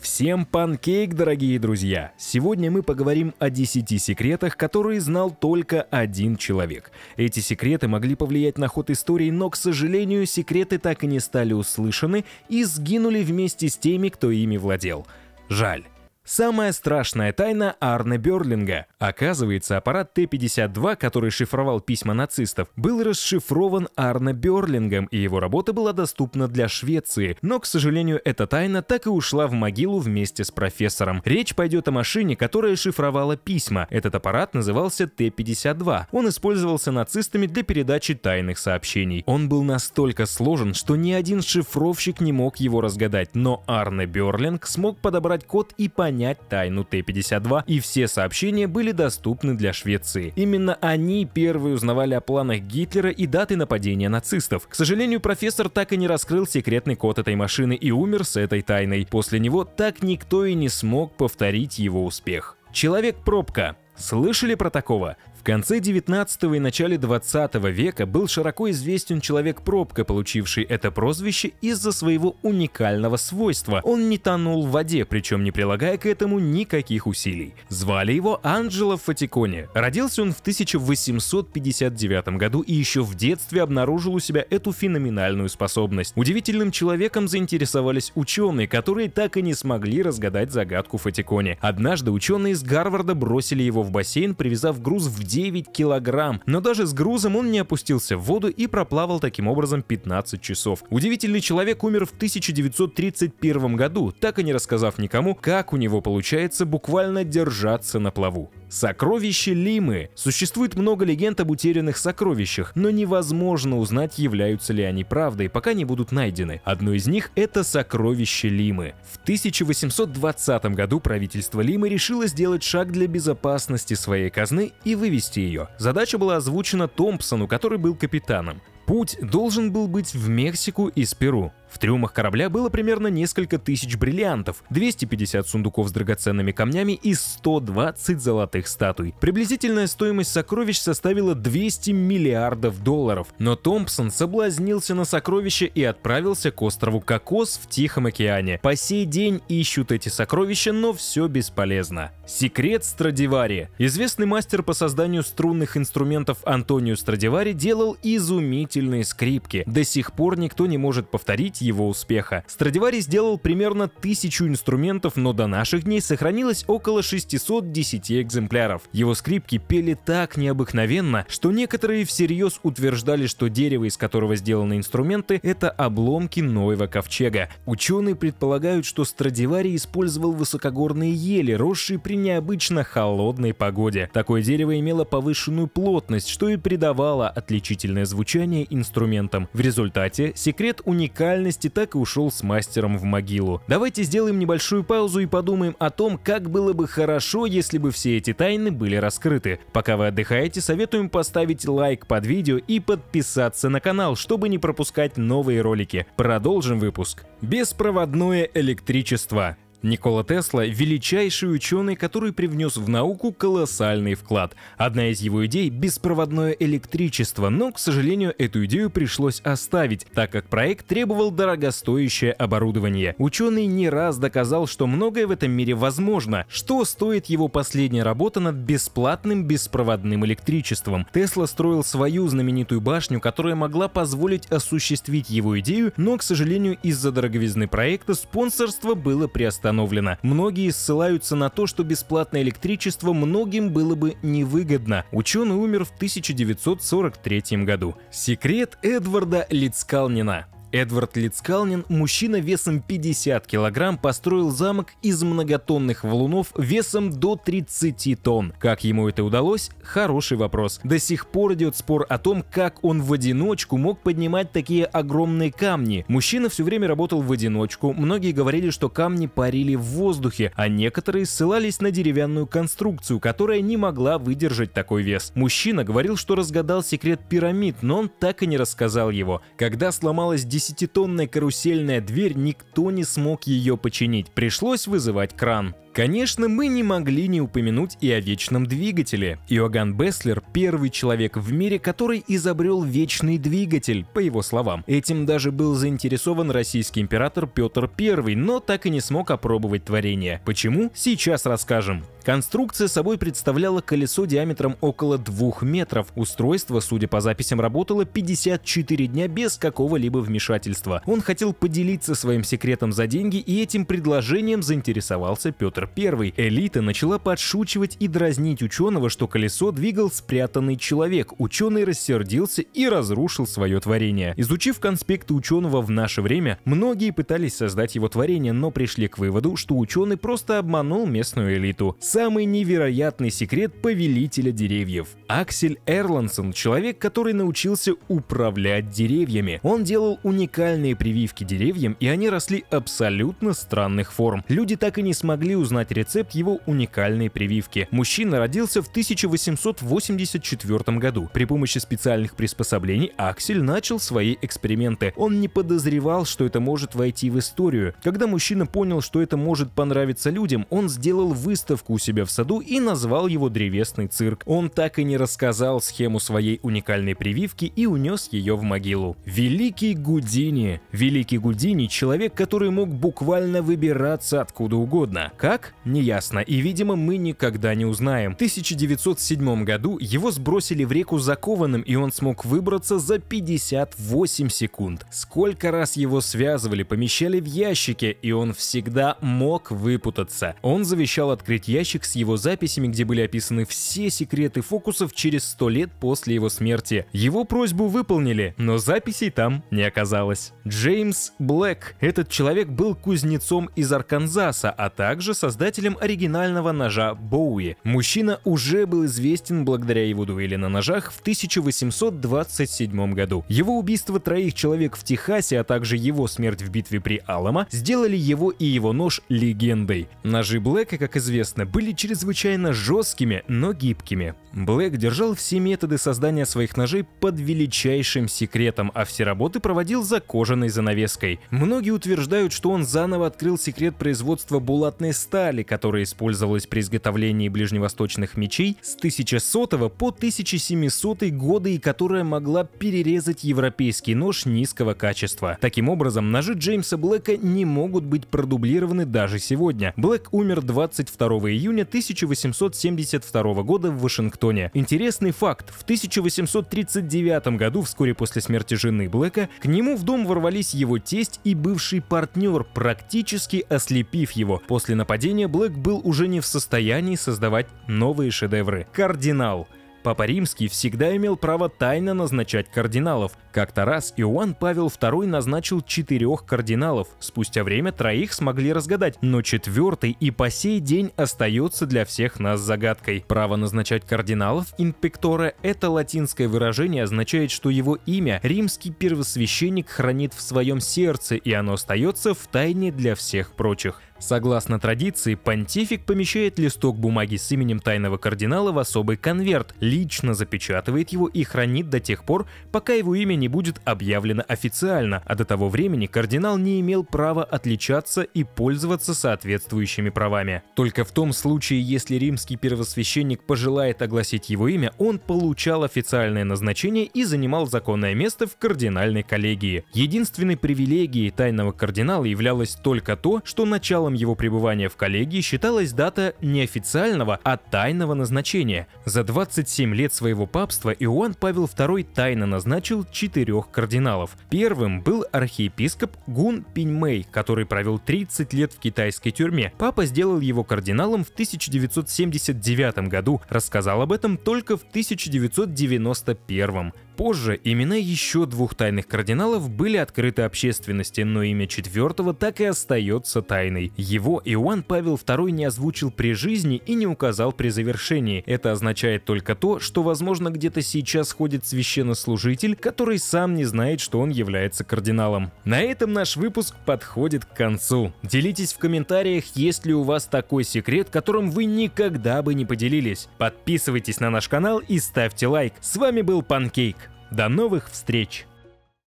Всем панкейк, дорогие друзья! Сегодня мы поговорим о 10 секретах, которые знал только один человек. Эти секреты могли повлиять на ход истории, но, к сожалению, секреты так и не стали услышаны и сгинули вместе с теми, кто ими владел. Жаль. Самая страшная тайна Арна Берлинга. Оказывается, аппарат Т-52, который шифровал письма нацистов, был расшифрован Арна Берлингом, и его работа была доступна для Швеции. Но, к сожалению, эта тайна так и ушла в могилу вместе с профессором. Речь пойдет о машине, которая шифровала письма. Этот аппарат назывался Т-52. Он использовался нацистами для передачи тайных сообщений. Он был настолько сложен, что ни один шифровщик не мог его разгадать, но Арна Берлинг смог подобрать код и понять, понять тайну Т-52, и все сообщения были доступны для Швеции. Именно они первые узнавали о планах Гитлера и даты нападения нацистов. К сожалению, профессор так и не раскрыл секретный код этой машины и умер с этой тайной. После него так никто и не смог повторить его успех. Человек-пробка. Слышали про такого? В конце 19 и начале 20 века был широко известен человек-пробка, получивший это прозвище из-за своего уникального свойства. Он не тонул в воде, причем не прилагая к этому никаких усилий. Звали его Анджело Фатиконе. Родился он в 1859 году и еще в детстве обнаружил у себя эту феноменальную способность. Удивительным человеком заинтересовались ученые, которые так и не смогли разгадать загадку Фатиконе. Однажды ученые из Гарварда бросили его в бассейн, привязав груз в 9 килограмм, но даже с грузом он не опустился в воду и проплавал таким образом 15 часов. Удивительный человек умер в 1931 году, так и не рассказав никому, как у него получается буквально держаться на плаву. Сокровище Лимы. Существует много легенд об утерянных сокровищах, но невозможно узнать, являются ли они правдой, пока не будут найдены. Одно из них — это сокровище Лимы. В 1820 году правительство Лимы решило сделать шаг для безопасности своей казны и вывести ее. Задача была озвучена Томпсону, который был капитаном. Путь должен был быть в Мексику из Перу. В трюмах корабля было примерно несколько тысяч бриллиантов, 250 сундуков с драгоценными камнями и 120 золотых статуй. Приблизительная стоимость сокровищ составила 200 миллиардов долларов, но Томпсон соблазнился на сокровища и отправился к острову Кокос в Тихом океане. По сей день ищут эти сокровища, но все бесполезно. Секрет Страдивари. Известный мастер по созданию струнных инструментов Антонио Страдивари делал изумительные скрипки. До сих пор никто не может повторить достигать его успеха. Страдивари сделал примерно тысячу инструментов, но до наших дней сохранилось около 610 экземпляров. Его скрипки пели так необыкновенно, что некоторые всерьез утверждали, что дерево, из которого сделаны инструменты, это обломки Ноева ковчега. Ученые предполагают, что Страдивари использовал высокогорные ели, росшие при необычно холодной погоде. Такое дерево имело повышенную плотность, что и придавало отличительное звучание инструментам. В результате секрет уникальный реальности, так и ушел с мастером в могилу. Давайте сделаем небольшую паузу и подумаем о том, как было бы хорошо, если бы все эти тайны были раскрыты. Пока вы отдыхаете, советуем поставить лайк под видео и подписаться на канал, чтобы не пропускать новые ролики. Продолжим выпуск. Беспроводное электричество. Никола Тесла – величайший ученый, который привнес в науку колоссальный вклад. Одна из его идей – беспроводное электричество, но, к сожалению, эту идею пришлось оставить, так как проект требовал дорогостоящее оборудование. Ученый не раз доказал, что многое в этом мире возможно, что стоит его последняя работа над бесплатным беспроводным электричеством. Тесла строил свою знаменитую башню, которая могла позволить осуществить его идею, но, к сожалению, из-за дороговизны проекта спонсорство было приостановлено установлено. Многие ссылаются на то, что бесплатное электричество многим было бы невыгодно. Ученый умер в 1943 году. Секрет Эдварда Лицкалнина. Эдвард Лицкалнин, мужчина весом 50 килограмм, построил замок из многотонных валунов весом до 30 тонн. Как ему это удалось? Хороший вопрос. До сих пор идет спор о том, как он в одиночку мог поднимать такие огромные камни. Мужчина все время работал в одиночку, многие говорили, что камни парили в воздухе, а некоторые ссылались на деревянную конструкцию, которая не могла выдержать такой вес. Мужчина говорил, что разгадал секрет пирамид, но он так и не рассказал его. Когда сломалась десятитонная карусельная дверь, никто не смог ее починить. Пришлось вызывать кран. Конечно, мы не могли не упомянуть и о вечном двигателе. Иоганн Беслер — первый человек в мире, который изобрел вечный двигатель, по его словам. Этим даже был заинтересован российский император Петр I, но так и не смог опробовать творение. Почему? Сейчас расскажем. Конструкция собой представляла колесо диаметром около 2 метров. Устройство, судя по записям, работало 54 дня без какого-либо вмешательства. Он хотел поделиться своим секретом за деньги, и этим предложением заинтересовался Петр Петр I, элита начала подшучивать и дразнить ученого, что колесо двигал спрятанный человек. Ученый рассердился и разрушил свое творение. Изучив конспекты ученого в наше время, многие пытались создать его творение, но пришли к выводу, что ученый просто обманул местную элиту. Самый невероятный секрет повелителя деревьев. Аксель Эрлансон – человек, который научился управлять деревьями. Он делал уникальные прививки деревьям, и они росли абсолютно странных форм. Люди так и не смогли узнать, узнать рецепт его уникальной прививки. Мужчина родился в 1884 году. При помощи специальных приспособлений Аксель начал свои эксперименты. Он не подозревал, что это может войти в историю. Когда мужчина понял, что это может понравиться людям, он сделал выставку у себя в саду и назвал его «Древесный цирк». Он так и не рассказал схему своей уникальной прививки и унес ее в могилу. Великий Гудини. Великий Гудини – человек, который мог буквально выбираться откуда угодно. Как как? Неясно, и, видимо, мы никогда не узнаем. В 1907 году его сбросили в реку закованным, и он смог выбраться за 58 секунд. Сколько раз его связывали, помещали в ящики, и он всегда мог выпутаться. Он завещал открыть ящик с его записями, где были описаны все секреты фокусов через 100 лет после его смерти. Его просьбу выполнили, но записей там не оказалось. Джеймс Блэк. Этот человек был кузнецом из Арканзаса, а также со создателем оригинального ножа Боуи. Мужчина уже был известен благодаря его дуэли на ножах в 1827 году. Его убийство троих человек в Техасе, а также его смерть в битве при Алама сделали его и его нож легендой. Ножи Блэка, как известно, были чрезвычайно жесткими, но гибкими. Блэк держал все методы создания своих ножей под величайшим секретом, а все работы проводил за кожаной занавеской. Многие утверждают, что он заново открыл секрет производства булатной стали, стали, которая использовалась при изготовлении ближневосточных мечей с 1100 по 1700 годы и которая могла перерезать европейский нож низкого качества. Таким образом, ножи Джеймса Блэка не могут быть продублированы даже сегодня. Блэк умер 22 июня 1872 года в Вашингтоне. Интересный факт. В 1839 году, вскоре после смерти жены Блэка, к нему в дом ворвались его тесть и бывший партнер, практически ослепив его. После нападения рождения Блэк был уже не в состоянии создавать новые шедевры. Кардинал – Папа Римский всегда имел право тайно назначать кардиналов. Как-то раз Иоанн Павел II назначил четырех кардиналов. Спустя время троих смогли разгадать, но четвертый и по сей день остается для всех нас загадкой. Право назначать кардиналов инпектора – это латинское выражение, означает, что его имя римский первосвященник хранит в своем сердце, и оно остается в тайне для всех прочих. Согласно традиции, понтифик помещает листок бумаги с именем тайного кардинала в особый конверт, лично запечатывает его и хранит до тех пор, пока его имя не будет объявлено официально, а до того времени кардинал не имел права отличаться и пользоваться соответствующими правами. Только в том случае, если римский первосвященник пожелает огласить его имя, он получал официальное назначение и занимал законное место в кардинальной коллегии. Единственной привилегией тайного кардинала являлось только то, что начало началом его пребывания в коллегии считалась дата неофициального, а тайного назначения. За 27 лет своего папства Иоанн Павел II тайно назначил четырех кардиналов. Первым был архиепископ Гун Пиньмэй, который провел 30 лет в китайской тюрьме. Папа сделал его кардиналом в 1979 году, рассказал об этом только в 1991 позже имена еще двух тайных кардиналов были открыты общественности, но имя четвертого так и остается тайной. Его Иоанн Павел II не озвучил при жизни и не указал при завершении. Это означает только то, что, возможно, где-то сейчас ходит священнослужитель, который сам не знает, что он является кардиналом. На этом наш выпуск подходит к концу. Делитесь в комментариях, есть ли у вас такой секрет, которым вы никогда бы не поделились. Подписывайтесь на наш канал и ставьте лайк. С вами был Панкейк. До новых встреч!